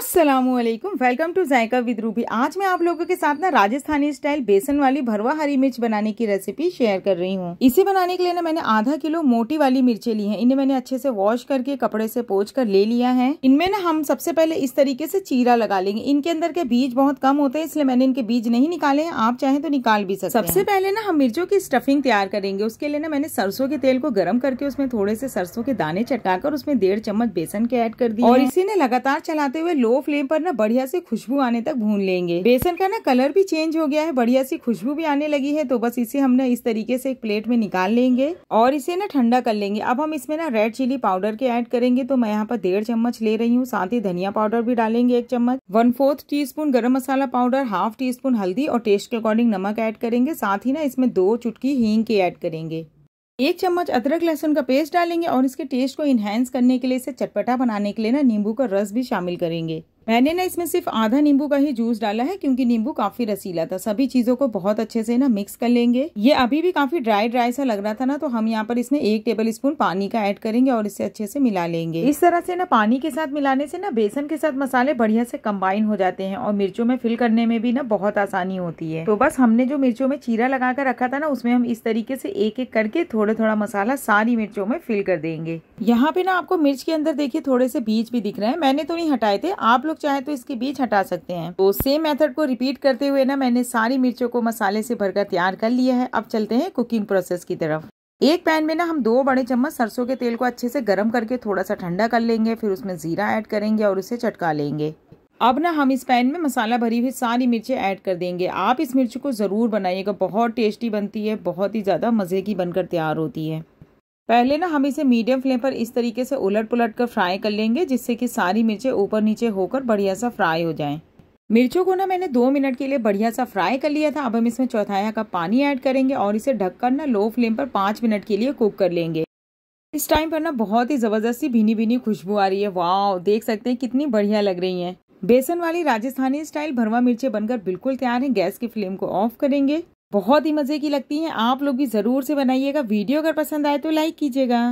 Aslam welcome to Zaika with Ruby आज मैं आप लोगों के साथ ना राजस्थानी स्टाइल बेसन वाली भरवा हरी मिर्च बनाने की रेसिपी शेयर कर रही हूँ इसे बनाने के लिए ना मैंने आधा किलो मोटी वाली मिर्चें ली हैं इन्हें मैंने अच्छे से वॉश करके कपड़े से पोच कर ले लिया है इनमें ना हम सबसे पहले इस तरीके से चीरा लगा लेंगे इनके अंदर के बीज बहुत कम होते हैं इसलिए मैंने इनके बीज नहीं निकाले हैं आप चाहे तो निकाल भी सकते सबसे पहले ना हम मिर्चों की स्टफिंग तैयार करेंगे उसके लिए ना मैंने सरसों के तेल को गर्म करके उसमें थोड़े से सरसों के दाने चटका उसमें डेढ़ चम्मच बेसन के एड कर दी और इसे ने लगातार चलाते हुए लो फ्लेम पर ना बढ़िया से खुशबू आने तक भून लेंगे बेसन का ना कलर भी चेंज हो गया है बढ़िया सी खुशबू भी आने लगी है तो बस इसे हम ना इस तरीके से एक प्लेट में निकाल लेंगे और इसे ना ठंडा कर लेंगे अब हम इसमें ना रेड चिली पाउडर के ऐड करेंगे तो मैं यहाँ पर डेढ़ चम्मच ले रही हूँ साथ ही धनिया पाउडर भी डालेंगे एक चम्मच one fourth teaspoon garam masala powder half teaspoon हल्दी और टेस्ट के अकॉर्डिंग नमक ऐड करेंगे साथ ही ना इसमें दो चुटकी हींग के ऐड करेंगे एक चम्मच अदरक लहसुन का पेस्ट डालेंगे और इसके टेस्ट को इन्हेंस करने के लिए इसे चटपटा बनाने के लिए ना नींबू का रस भी शामिल करेंगे मैंने ना इसमें सिर्फ आधा नींबू का ही जूस डाला है क्योंकि नींबू काफी रसीला था सभी चीजों को बहुत अच्छे से ना मिक्स कर लेंगे ये अभी भी काफी ड्राई ड्राई सा लग रहा था ना तो हम यहाँ पर इसमें एक टेबल स्पून पानी का ऐड करेंगे और इसे अच्छे से मिला लेंगे इस तरह से ना पानी के साथ मिलाने से ना बेसन के साथ मसाले बढ़िया से कम्बाइन हो जाते हैं और मिर्चों में फिल करने में भी ना बहुत आसानी होती है तो बस हमने जो मिर्चों में चीरा लगा रखा था ना उसमें हम इस तरीके से एक एक करके थोड़ा थोड़ा मसाला सारी मिर्चों में फिल कर देंगे यहाँ पे ना आपको मिर्च के अंदर देखिए थोड़े से बीज भी दिख रहे हैं मैंने तो नहीं हटाए थे आप लोग चाहे तो इसके बीज हटा सकते हैं तो सेम मेथड को रिपीट करते हुए ना मैंने सारी मिर्चों को मसाले से भरकर तैयार कर लिया है अब चलते हैं कुकिंग प्रोसेस की तरफ एक पैन में ना हम दो बड़े चम्मच सरसों के तेल को अच्छे से गर्म करके थोड़ा सा ठंडा कर लेंगे फिर उसमें जीरा ऐड करेंगे और उसे चटका लेंगे अब ना हम इस पैन में मसाला भरी हुई सारी मिर्चें ऐड कर देंगे आप इस मिर्च को ज़रूर बनाइएगा बहुत टेस्टी बनती है बहुत ही ज़्यादा मज़े की बनकर तैयार होती है पहले ना हम इसे मीडियम फ्लेम पर इस तरीके से उलट पुलट कर फ्राई कर लेंगे जिससे कि सारी मिर्चें ऊपर नीचे होकर बढ़िया सा फ्राई हो जाएं मिर्चों को ना मैंने दो मिनट के लिए बढ़िया सा फ्राई कर लिया था अब हम इसमें चौथाया का पानी ऐड करेंगे और इसे ढककर ना लो फ्लेम पर पाँच मिनट के लिए कुक कर लेंगे इस टाइम पर ना बहुत ही ज़बरदस्ती भीनी भीनी खुशबू आ रही है वाह देख सकते हैं कितनी बढ़िया लग रही है बेसन वाली राजस्थानी स्टाइल भरवा मिर्चें बनकर बिल्कुल तैयार है गैस की फ्लेम को ऑफ करेंगे बहुत ही मज़े की लगती हैं आप लोग भी ज़रूर से बनाइएगा वीडियो अगर पसंद आए तो लाइक कीजिएगा